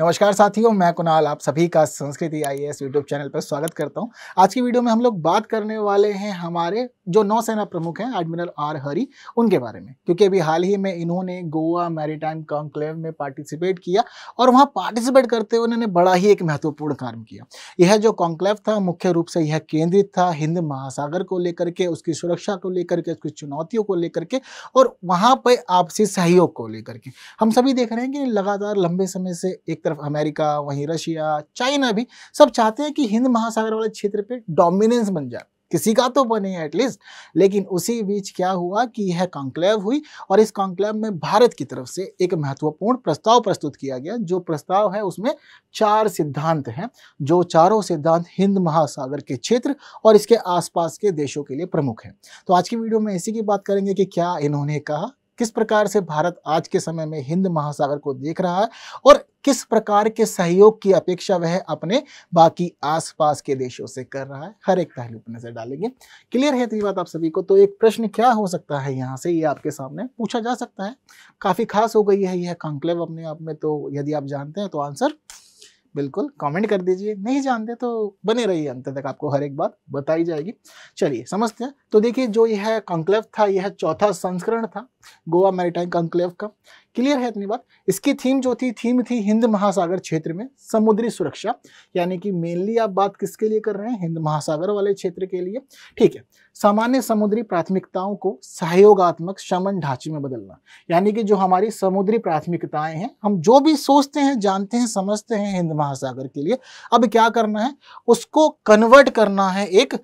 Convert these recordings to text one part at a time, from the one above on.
नमस्कार साथियों मैं कुणाल आप सभी का संस्कृति आई एस यूट्यूब चैनल पर स्वागत करता हूं आज की वीडियो में हम लोग बात करने वाले हैं हमारे जो नौसेना प्रमुख हैं एडमिरल आर हरी उनके बारे में क्योंकि अभी हाल ही में इन्होंने गोवा मैरीटाइम कॉन्क्लेव में पार्टिसिपेट किया और वहाँ पार्टिसिपेट करते हुए उन्होंने बड़ा ही एक महत्वपूर्ण कार्य किया यह जो कॉन्क्लेव था मुख्य रूप से यह केंद्रित था हिंद महासागर को लेकर के उसकी सुरक्षा को लेकर के उसकी चुनौतियों को लेकर के और वहाँ पर आपसी सहयोग को लेकर के हम सभी देख रहे हैं कि लगातार लंबे समय से एक तरफ अमेरिका वहीं रशिया चाइना भी सब चाहते हैं कि हिंद महासागर वाले क्षेत्र पे डोमिनेंस बन जाए किसी का तो बने एटलीस्ट लेकिन उसी बीच क्या हुआ कि यह कॉन्क्लेव हुई और इस कॉन्क्लेव में भारत की तरफ से एक महत्वपूर्ण प्रस्ताव प्रस्तुत किया गया जो प्रस्ताव है उसमें चार सिद्धांत हैं जो चारों सिद्धांत हिंद महासागर के क्षेत्र और इसके आसपास के देशों के लिए प्रमुख हैं तो आज की वीडियो में इसी की बात करेंगे कि क्या इन्होंने कहा किस प्रकार से भारत आज के समय में हिंद महासागर को देख रहा है और किस प्रकार के सहयोग की अपेक्षा वह अपने बाकी आसपास के देशों से कर रहा है हर एक पहलू पर नजर डालेंगे क्लियर है तो बात आप सभी को तो एक प्रश्न क्या हो सकता है यहाँ से ये आपके सामने पूछा जा सकता है काफ़ी खास हो गई है यह कॉन्क्लेव अपने आप में तो यदि आप जानते हैं तो आंसर बिल्कुल कमेंट कर दीजिए नहीं जानते तो बने रहिए अंत तक आपको हर एक बात बताई जाएगी चलिए समझते हैं तो देखिए जो यह कॉन्क्लेव था यह चौथा संस्करण था गोवा मैरीटाइम कंक्लेव का क्लियर है इतनी बात इसकी थीम जो थी थीम थी हिंद महासागर क्षेत्र में समुद्री सुरक्षा यानी कि मेनली आप बात किसके लिए कर रहे हैं हिंद महासागर वाले क्षेत्र के लिए ठीक है सामान्य समुद्री प्राथमिकताओं को सहयोगात्मक शमन ढांचे में बदलना यानी कि जो हमारी समुद्री प्राथमिकताएं हैं हम जो भी सोचते हैं जानते हैं समझते हैं हिंद महासागर के लिए अब क्या करना है उसको कन्वर्ट करना है एक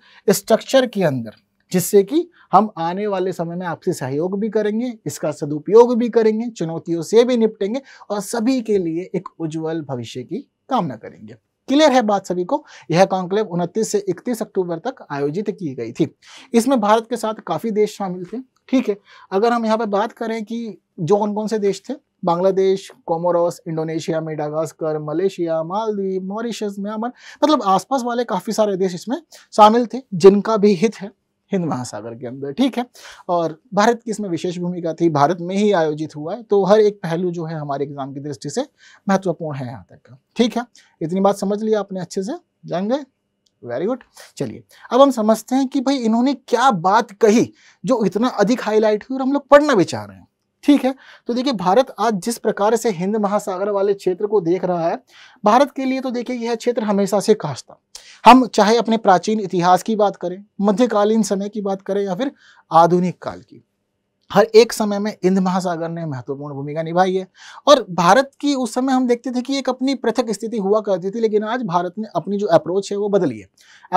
स्ट्रक्चर के अंदर जिससे कि हम आने वाले समय में आपसे सहयोग भी करेंगे इसका सदुपयोग भी करेंगे चुनौतियों से भी निपटेंगे और सभी के लिए एक उज्जवल भविष्य की कामना करेंगे क्लियर है बात सभी को यह कॉन्क्लेव 29 से 31 अक्टूबर तक आयोजित की गई थी इसमें भारत के साथ काफ़ी देश शामिल थे ठीक है अगर हम यहाँ पर बात करें कि जो कौन कौन से देश थे Bangladesh Comoros Indonesia Madagascar Malaysia Maldives Mauritius Myanmar मतलब आसपास वाले काफ़ी सारे देश इसमें शामिल थे जिनका भी हित है हिंद महासागर के अंदर ठीक है और भारत की इसमें विशेष भूमिका थी भारत में ही आयोजित हुआ है तो हर एक पहलू जो है हमारे एग्जाम की दृष्टि से महत्वपूर्ण है यहाँ तक का ठीक है इतनी बात समझ लिया आपने अच्छे से जान गए वेरी गुड चलिए अब हम समझते हैं कि भाई इन्होंने क्या बात कही जो इतना अधिक हाईलाइट हुई और हम लोग पढ़ना भी चाह रहे हैं ठीक है तो देखिए भारत आज जिस प्रकार से हिंद महासागर वाले क्षेत्र को देख रहा है भारत के लिए तो देखिए यह क्षेत्र हमेशा से खास था हम चाहे अपने प्राचीन इतिहास की बात करें मध्यकालीन समय की बात करें या फिर आधुनिक काल की हर एक समय में इंद महासागर ने महत्वपूर्ण भूमिका निभाई है और भारत की उस समय हम देखते थे कि एक अपनी पृथक स्थिति हुआ करती थी लेकिन आज भारत ने अपनी जो अप्रोच है वो बदली है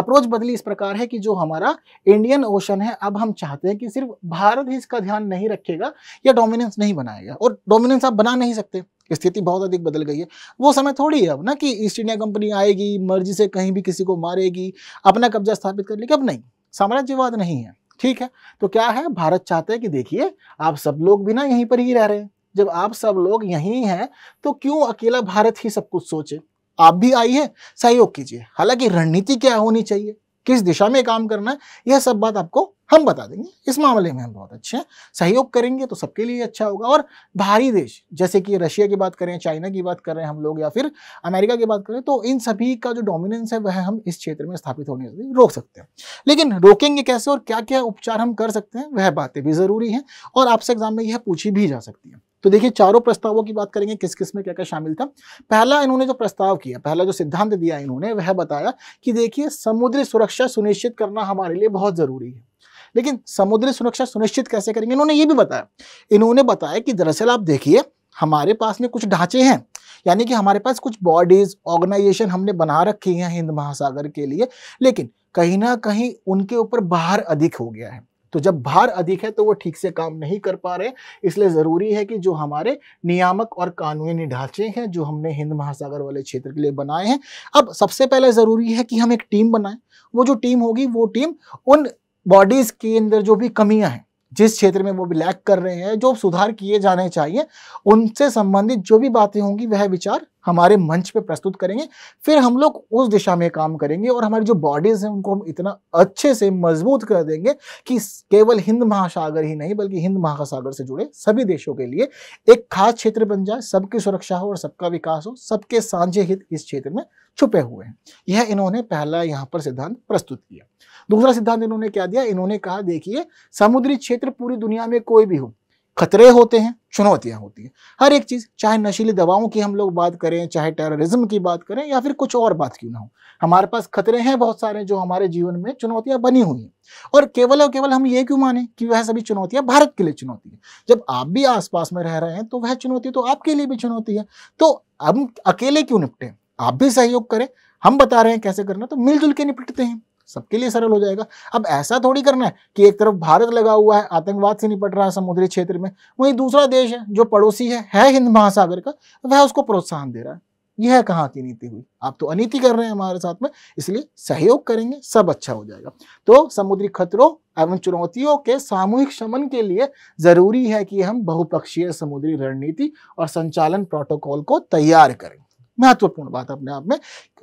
अप्रोच बदली इस प्रकार है कि जो हमारा इंडियन ओशन है अब हम चाहते हैं कि सिर्फ भारत ही इसका ध्यान नहीं रखेगा या डोमिनेंस नहीं बनाएगा और डोमिनेंस आप बना नहीं सकते स्थिति बहुत अधिक बदल गई है वो समय थोड़ी है अब ना कि ईस्ट इंडिया कंपनी आएगी मर्जी से कहीं भी किसी को मारेगी अपना कब्जा स्थापित कर लेगी अब नहीं साम्राज्यवाद नहीं है ठीक है तो क्या है भारत चाहते हैं कि देखिए आप सब लोग भी ना यहीं पर ही रह रहे हैं जब आप सब लोग यहीं हैं तो क्यों अकेला भारत ही सब कुछ सोचे आप भी आइए सहयोग कीजिए हालांकि रणनीति क्या होनी चाहिए किस दिशा में काम करना है यह सब बात आपको हम बता देंगे इस मामले में हम बहुत अच्छे हैं सहयोग करेंगे तो सबके लिए अच्छा होगा और बाहरी देश जैसे कि रशिया की बात करें चाइना की बात करें हम लोग या फिर अमेरिका की बात करें तो इन सभी का जो डोमिनेंस है वह हम इस क्षेत्र में स्थापित होने से रोक सकते हैं लेकिन रोकेंगे कैसे और क्या क्या उपचार हम कर सकते हैं वह बातें भी ज़रूरी हैं और आपसे एग्जाम में यह पूछी भी जा सकती है तो देखिए चारों प्रस्तावों की बात करेंगे किस किस में क्या क्या शामिल था पहला इन्होंने जो प्रस्ताव किया पहला जो सिद्धांत दिया इन्होंने वह बताया कि देखिए समुद्री सुरक्षा सुनिश्चित करना हमारे लिए बहुत ज़रूरी है लेकिन समुद्री सुरक्षा सुनिश्चित कैसे करेंगे इन्होंने ये भी बताया इन्होंने बताया कि दरअसल आप देखिए हमारे पास में कुछ ढांचे हैं यानी कि हमारे पास कुछ बॉडीज ऑर्गेनाइजेशन हमने बना रखी हैं हिंद महासागर के लिए लेकिन कहीं ना कहीं उनके ऊपर बाहर अधिक हो गया है तो जब भार अधिक है तो वो ठीक से काम नहीं कर पा रहे इसलिए ज़रूरी है कि जो हमारे नियामक और कानूनी ढांचे हैं जो हमने हिंद महासागर वाले क्षेत्र के लिए बनाए हैं अब सबसे पहले ज़रूरी है कि हम एक टीम बनाएं वो जो टीम होगी वो टीम उन बॉडीज़ के अंदर जो भी कमियाँ हैं जिस क्षेत्र में वो भी लैक कर रहे हैं जो सुधार किए जाने चाहिए उनसे संबंधित जो भी बातें होंगी वह विचार हमारे मंच पे प्रस्तुत करेंगे फिर हम लोग उस दिशा में काम करेंगे और हमारी जो बॉडीज़ हैं उनको हम इतना अच्छे से मजबूत कर देंगे कि केवल हिंद महासागर ही नहीं बल्कि हिंद महासागर से जुड़े सभी देशों के लिए एक खास क्षेत्र बन जाए सबकी सुरक्षा हो और सबका विकास हो सबके सांझे हित इस क्षेत्र में छुपे हुए हैं यह इन्होंने पहला यहाँ पर सिद्धांत प्रस्तुत किया दूसरा सिद्धांत इन्होंने क्या दिया इन्होंने कहा देखिए समुद्री क्षेत्र पूरी दुनिया में कोई भी हो खतरे होते हैं चुनौतियां होती हैं हर एक चीज़ चाहे नशीली दवाओं की हम लोग बात करें चाहे टेररिज्म की बात करें या फिर कुछ और बात क्यों ना हो हमारे पास खतरे हैं बहुत सारे जो हमारे जीवन में चुनौतियां बनी हुई हैं और केवल और केवल हम ये क्यों माने कि वह सभी चुनौतियां भारत के लिए चुनौती है जब आप भी आसपास में रह रहे हैं तो वह चुनौती तो आपके लिए भी चुनौती है तो हम अकेले क्यों निपटें आप भी सहयोग करें हम बता रहे हैं कैसे करना तो मिलजुल के निपटते हैं सबके लिए सरल हो जाएगा अब ऐसा थोड़ी करना है कि एक तरफ भारत लगा हुआ है आतंकवाद से निपट रहा है समुद्री क्षेत्र में वहीं दूसरा देश है जो पड़ोसी है, है हिंद महासागर का वह उसको प्रोत्साहन दे रहा है यह कहाँ की नीति हुई आप तो अनिति कर रहे हैं हमारे साथ में इसलिए सहयोग करेंगे सब अच्छा हो जाएगा तो समुद्री खतरों एवं चुनौतियों के सामूहिक शमन के लिए जरूरी है कि हम बहुपक्षीय समुद्री रणनीति और संचालन प्रोटोकॉल को तैयार करें महत्वपूर्ण बात है अपने आप में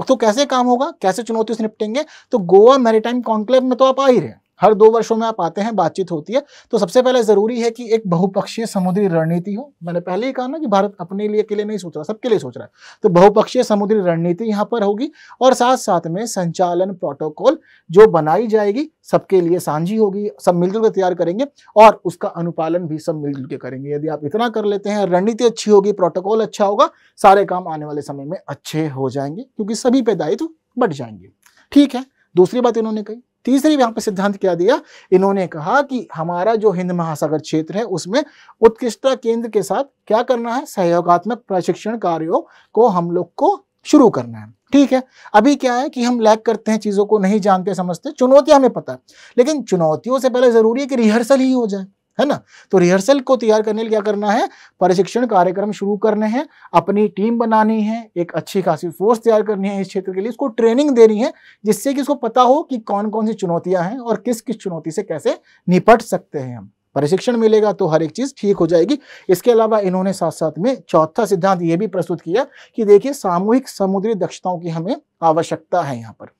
तो कैसे काम होगा कैसे चुनौतियों से निपटेंगे तो गोवा टाइम कॉन्क्लेव में तो आप आ ही रहे हैं हर दो वर्षों में आप आते हैं बातचीत होती है तो सबसे पहले ज़रूरी है कि एक बहुपक्षीय समुद्री रणनीति हो मैंने पहले ही कहा ना कि भारत अपने लिए के लिए नहीं सोच रहा सबके लिए सोच रहा है तो बहुपक्षीय समुद्री रणनीति यहाँ पर होगी और साथ साथ में संचालन प्रोटोकॉल जो बनाई जाएगी सबके लिए साझी होगी सब मिलजुल कर तैयार करेंगे और उसका अनुपालन भी सब मिलजुल के करेंगे यदि आप इतना कर लेते हैं रणनीति अच्छी होगी प्रोटोकॉल अच्छा होगा सारे काम आने वाले समय में अच्छे हो जाएंगे क्योंकि सभी पे दायित्व बढ़ जाएंगे ठीक है दूसरी बात इन्होंने कही तीसरी यहाँ पर सिद्धांत क्या दिया इन्होंने कहा कि हमारा जो हिंद महासागर क्षेत्र है उसमें उत्कृष्टता केंद्र के साथ क्या करना है सहयोगात्मक प्रशिक्षण कार्यों को हम लोग को शुरू करना है ठीक है अभी क्या है कि हम लैग करते हैं चीज़ों को नहीं जानते समझते चुनौतियां हमें पता है लेकिन चुनौतियों से पहले ज़रूरी है कि रिहर्सल ही हो जाए है ना तो रिहर्सल को तैयार करने के लिए क्या करना है प्रशिक्षण कार्यक्रम शुरू करने हैं अपनी टीम बनानी है एक अच्छी खासी फोर्स तैयार करनी है इस क्षेत्र के लिए इसको ट्रेनिंग देनी है जिससे कि इसको पता हो कि कौन कौन सी चुनौतियां हैं और किस किस चुनौती से कैसे निपट सकते हैं हम प्रशिक्षण मिलेगा तो हर एक चीज़ ठीक हो जाएगी इसके अलावा इन्होंने साथ साथ में चौथा सिद्धांत यह भी प्रस्तुत किया कि देखिए सामूहिक समुद्री दक्षताओं की हमें आवश्यकता है यहाँ पर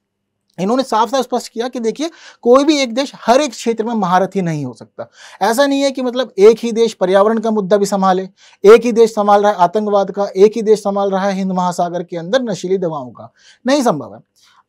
इन्होंने साफ साफ स्पष्ट किया कि देखिए कोई भी एक देश हर एक क्षेत्र में महारथी नहीं हो सकता ऐसा नहीं है कि मतलब एक ही देश पर्यावरण का मुद्दा भी संभाले एक ही देश संभाल रहा है आतंकवाद का एक ही देश संभाल रहा है हिंद महासागर के अंदर नशीली दवाओं का नहीं संभव है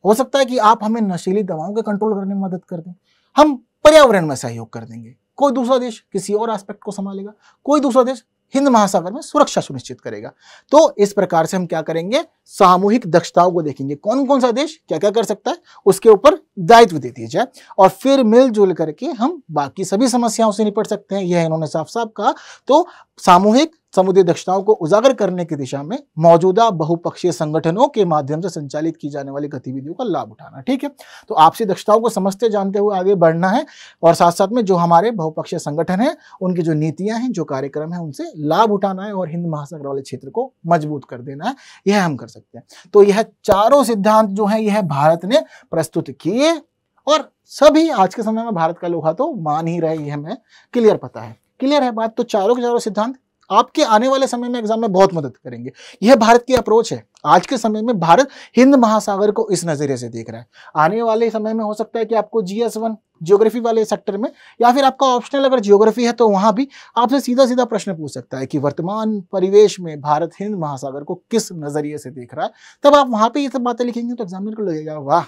हो सकता है कि आप हमें नशीली दवाओं के कंट्रोल करने में मदद कर दें हम पर्यावरण में सहयोग कर देंगे कोई दूसरा देश किसी और एस्पेक्ट को संभालेगा कोई दूसरा देश हिंद महासागर में सुरक्षा सुनिश्चित करेगा तो इस प्रकार से हम क्या करेंगे सामूहिक दक्षताओं को देखेंगे कौन कौन सा देश क्या क्या कर सकता है उसके ऊपर दायित्व दे दिया जाए और फिर मिलजुल करके हम बाकी सभी समस्याओं से निपट सकते हैं यह इन्होंने साफ साफ कहा तो सामूहिक समुद्री दक्षताओं को उजागर करने की दिशा में मौजूदा बहुपक्षीय संगठनों के माध्यम से संचालित की जाने वाली गतिविधियों का लाभ उठाना ठीक है तो आपसी दक्षताओं को समझते जानते हुए आगे बढ़ना है और साथ साथ में जो हमारे बहुपक्षीय संगठन है उनकी जो नीतियां हैं जो कार्यक्रम है उनसे लाभ उठाना है और हिंद महासागर वाले क्षेत्र को मजबूत कर देना है यह हम कर सकते हैं तो यह चारों सिद्धांत जो है यह भारत ने प्रस्तुत किए और सभी आज के समय में भारत का लोहा तो मान ही रहे यह हमें क्लियर पता है क्लियर है बात तो चारों के चारों सिद्धांत आपके आने वाले समय में एग्जाम में बहुत मदद करेंगे यह भारत की अप्रोच है आज के समय में भारत हिंद महासागर को इस नज़रिए से देख रहा है आने वाले समय में हो सकता है कि आपको जीएस वन जियोग्राफी वाले सेक्टर में या फिर आपका ऑप्शनल अगर जियोग्राफी है तो वहां भी आपसे सीधा सीधा प्रश्न पूछ सकता है कि वर्तमान परिवेश में भारत हिंद महासागर को किस नज़रिए से देख रहा है तब आप वहां पर ये सब बातें लिखेंगे तो एग्जामिनर को लगेगा वाह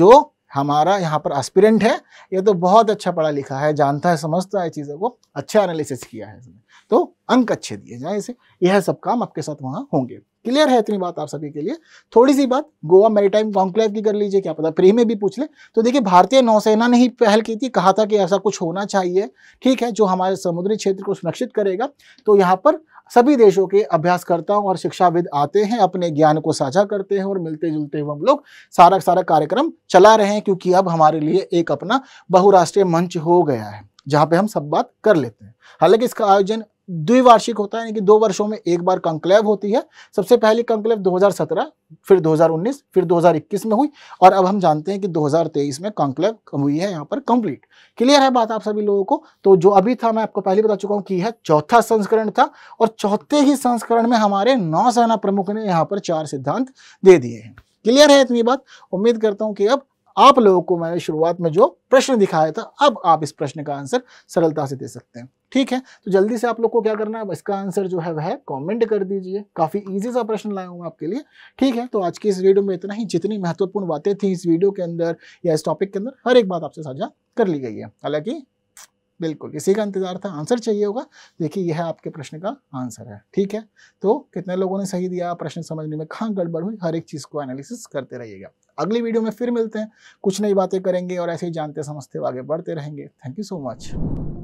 जो हमारा यहाँ पर एस्पिरेंट है ये तो बहुत अच्छा पढ़ा लिखा है जानता है समझता है चीज़ों को अच्छा एनालिसिस किया है अंक अच्छे दिए जाए इसे यह सब काम आपके साथ वहाँ होंगे क्लियर है इतनी बात आप सभी के लिए थोड़ी सी बात गोवा मैरीटाइम कॉन्क्लेव की कर लीजिए क्या पता प्री में भी पूछ ले तो देखिए भारतीय नौसेना ने ही पहल की थी कहा था कि ऐसा कुछ होना चाहिए ठीक है जो हमारे समुद्री क्षेत्र को सुरक्षित करेगा तो यहाँ पर सभी देशों के अभ्यासकर्ताओं और शिक्षाविद आते हैं अपने ज्ञान को साझा करते हैं और मिलते जुलते हुए हम लोग सारा सारा कार्यक्रम चला रहे हैं क्योंकि अब हमारे लिए एक अपना बहुराष्ट्रीय मंच हो गया है जहाँ पे हम सब बात कर लेते हैं हालांकि इसका आयोजन द्विवार्षिक होता है यानी कि दो वर्षों में एक बार कंक्लेव होती है सबसे पहली कंक्लेव 2017 फिर 2019 फिर 2021 में हुई और अब हम जानते हैं कि 2023 में कंक्लेव हुई है यहाँ पर कंप्लीट क्लियर है बात आप सभी लोगों को तो जो अभी था मैं आपको पहले बता चुका हूँ कि यह चौथा संस्करण था और चौथे ही संस्करण में हमारे नौसेना प्रमुख ने यहाँ पर चार सिद्धांत दे दिए हैं क्लियर है इतनी बात उम्मीद करता हूँ कि अब आप लोगों को मैंने शुरुआत में जो प्रश्न दिखाया था अब आप इस प्रश्न का आंसर सरलता से दे सकते हैं ठीक है तो जल्दी से आप लोग को क्या करना है इसका आंसर जो है वह कमेंट कर दीजिए काफ़ी इजी सा प्रश्न लाया हूँ आपके लिए ठीक है तो आज की इस वीडियो में इतना ही जितनी महत्वपूर्ण बातें थी इस वीडियो के अंदर या इस टॉपिक के अंदर हर एक बात आपसे साझा कर ली गई है हालांकि बिल्कुल इसी का इंतजार था आंसर चाहिए होगा देखिए यह आपके प्रश्न का आंसर है ठीक है तो कितने लोगों ने सही दिया प्रश्न समझने में कहाँ गड़बड़ हुई हर एक चीज़ को एनालिसिस करते रहिएगा अगली वीडियो में फिर मिलते हैं कुछ नई बातें करेंगे और ऐसे ही जानते समझते आगे बढ़ते रहेंगे थैंक यू सो मच